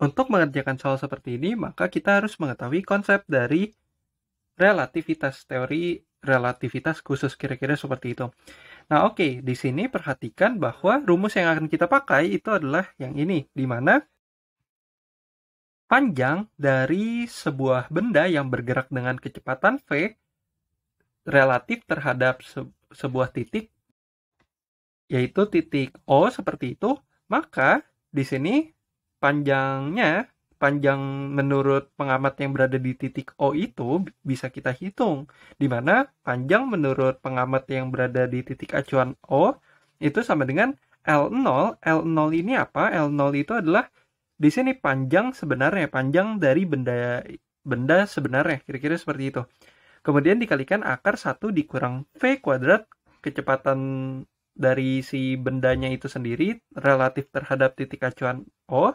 Untuk mengerjakan soal seperti ini, maka kita harus mengetahui konsep dari relativitas, teori relativitas khusus kira-kira seperti itu. Nah, oke, okay, di sini perhatikan bahwa rumus yang akan kita pakai itu adalah yang ini, di mana panjang dari sebuah benda yang bergerak dengan kecepatan v relatif terhadap sebuah titik yaitu titik O seperti itu, maka di sini panjangnya panjang menurut pengamat yang berada di titik O itu bisa kita hitung di mana panjang menurut pengamat yang berada di titik acuan O itu sama dengan L0 L0 ini apa L0 itu adalah di sini panjang sebenarnya panjang dari benda benda sebenarnya kira-kira seperti itu kemudian dikalikan akar 1 dikurang V kuadrat kecepatan dari si bendanya itu sendiri relatif terhadap titik acuan O.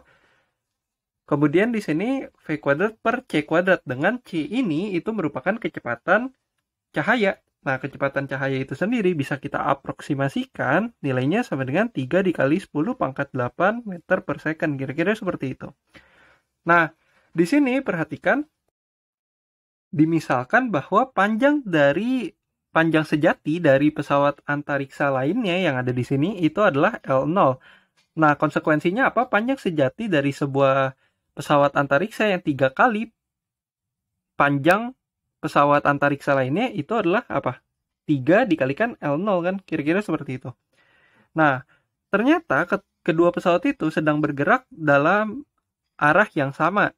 Kemudian di sini V kuadrat per C kuadrat dengan C ini itu merupakan kecepatan cahaya. Nah, kecepatan cahaya itu sendiri bisa kita aproksimasikan nilainya sama dengan 3 dikali 10 pangkat 8 meter per second. Kira-kira seperti itu. Nah, di sini perhatikan, dimisalkan bahwa panjang dari panjang sejati dari pesawat antariksa lainnya yang ada di sini itu adalah L0. Nah, konsekuensinya apa? Panjang sejati dari sebuah pesawat antariksa yang tiga kali panjang pesawat antariksa lainnya itu adalah apa? 3 dikalikan L0 kan? Kira-kira seperti itu. Nah, ternyata kedua pesawat itu sedang bergerak dalam arah yang sama.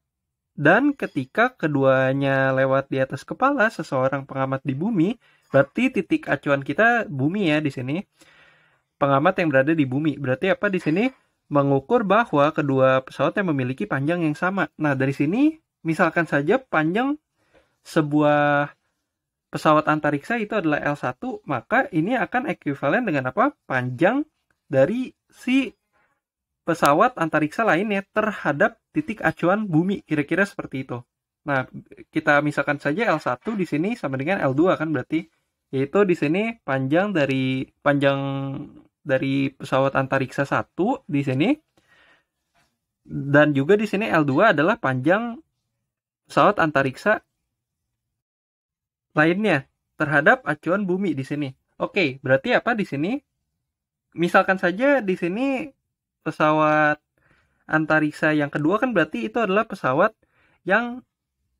Dan ketika keduanya lewat di atas kepala seseorang pengamat di bumi, Berarti titik acuan kita bumi ya di sini. Pengamat yang berada di bumi. Berarti apa di sini mengukur bahwa kedua pesawat yang memiliki panjang yang sama. Nah, dari sini misalkan saja panjang sebuah pesawat antariksa itu adalah L1, maka ini akan ekuivalen dengan apa? Panjang dari si pesawat antariksa lainnya terhadap titik acuan bumi, kira-kira seperti itu. Nah, kita misalkan saja L1 di sini sama dengan L2 kan berarti yaitu di sini panjang dari panjang dari pesawat antariksa 1 di sini dan juga di sini L2 adalah panjang pesawat antariksa lainnya terhadap acuan bumi di sini. Oke, berarti apa di sini? Misalkan saja di sini pesawat antariksa yang kedua kan berarti itu adalah pesawat yang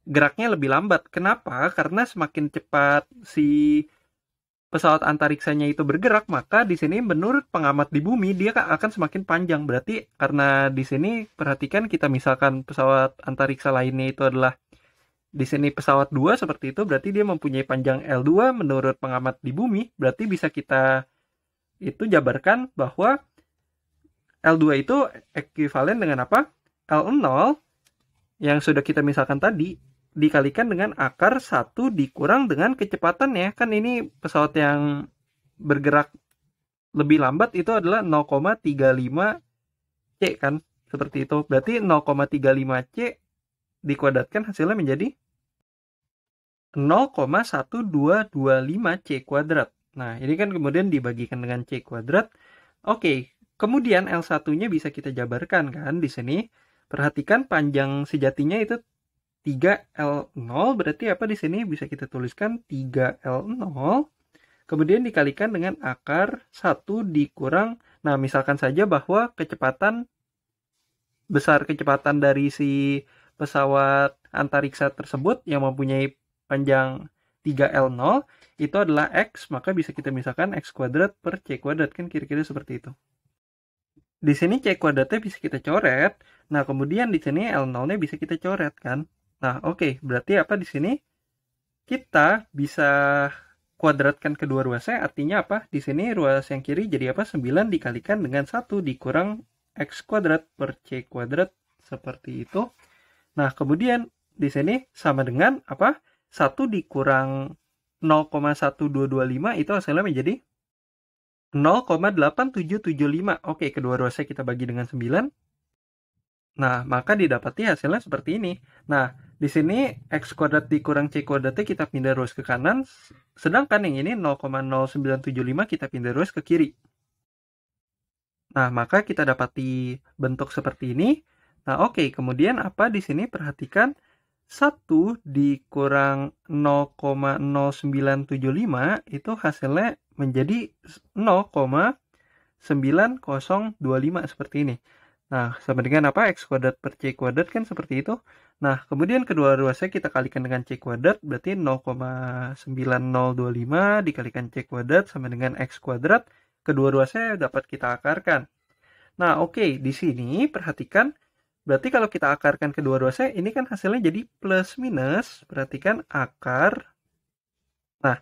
geraknya lebih lambat. Kenapa? Karena semakin cepat si pesawat antariksanya itu bergerak, maka di sini menurut pengamat di bumi dia akan semakin panjang. Berarti karena di sini perhatikan kita misalkan pesawat antariksa lainnya itu adalah di sini pesawat 2 seperti itu, berarti dia mempunyai panjang L2 menurut pengamat di bumi, berarti bisa kita itu jabarkan bahwa L2 itu ekuivalen dengan apa? L0 yang sudah kita misalkan tadi dikalikan dengan akar satu dikurang dengan kecepatan ya kan ini pesawat yang bergerak lebih lambat itu adalah 0,35 c kan seperti itu berarti 0,35 c dikuadratkan hasilnya menjadi 0,1225 c kuadrat nah ini kan kemudian dibagikan dengan c kuadrat oke kemudian L1 nya bisa kita jabarkan kan di sini perhatikan panjang sejatinya itu 3L0 berarti apa di sini bisa kita tuliskan 3L0 kemudian dikalikan dengan akar 1 dikurang nah misalkan saja bahwa kecepatan besar kecepatan dari si pesawat antariksa tersebut yang mempunyai panjang 3L0 itu adalah X maka bisa kita misalkan X kuadrat per C kuadrat kan kira-kira seperti itu di sini C kuadratnya bisa kita coret nah kemudian di sini L0 nya bisa kita coret kan Nah, oke, okay. berarti apa di sini? Kita bisa kuadratkan kedua ruasnya, artinya apa? Di sini ruas yang kiri jadi apa? 9 dikalikan dengan 1 dikurang x kuadrat per c kuadrat seperti itu. Nah, kemudian di sini sama dengan apa? 1 dikurang 0,1225 itu hasilnya menjadi 0,8775. Oke, kedua ruasnya kita bagi dengan 9. Nah, maka didapati hasilnya seperti ini. Nah, di sini x kuadrat dikurang c kuadratnya kita pindah ruas ke kanan, sedangkan yang ini 0,0975 kita pindah ruas ke kiri. Nah, maka kita dapati bentuk seperti ini. Nah, oke, okay. kemudian apa di sini perhatikan 1 dikurang 0,0975 itu hasilnya menjadi 0,9025 seperti ini. Nah, sama dengan apa? X kuadrat per C kuadrat kan seperti itu. Nah, kemudian kedua ruasnya kita kalikan dengan C kuadrat, berarti 0,9025 dikalikan C kuadrat sama dengan X kuadrat. kedua ruasnya dapat kita akarkan. Nah, oke, okay, di sini perhatikan, berarti kalau kita akarkan kedua ruasnya ini kan hasilnya jadi plus minus, perhatikan akar. Nah,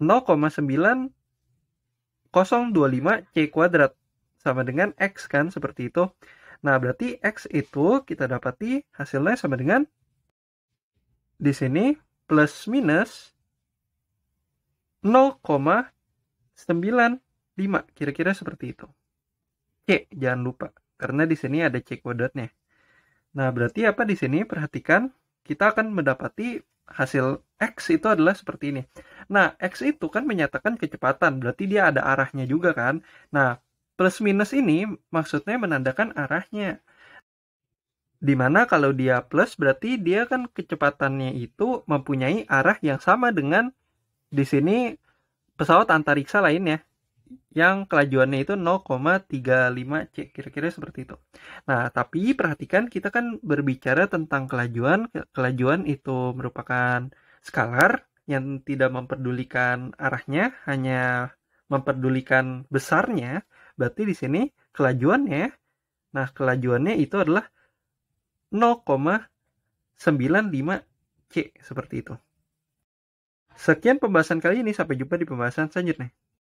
0,9025 C kuadrat sama dengan X kan seperti itu. Nah, berarti X itu kita dapati hasilnya sama dengan di sini plus minus 0,95. Kira-kira seperti itu. C, jangan lupa. Karena di sini ada C kuadratnya. Nah, berarti apa di sini? Perhatikan, kita akan mendapati hasil X itu adalah seperti ini. Nah, X itu kan menyatakan kecepatan, berarti dia ada arahnya juga kan. Nah, Plus minus ini maksudnya menandakan arahnya. Dimana kalau dia plus berarti dia kan kecepatannya itu mempunyai arah yang sama dengan di sini pesawat antariksa lainnya yang kelajuannya itu 0,35 c kira-kira seperti itu. Nah tapi perhatikan kita kan berbicara tentang kelajuan kelajuan itu merupakan skalar yang tidak memperdulikan arahnya hanya memperdulikan besarnya Berarti di sini kelajuannya, nah kelajuannya itu adalah 0,95C seperti itu. Sekian pembahasan kali ini, sampai jumpa di pembahasan selanjutnya.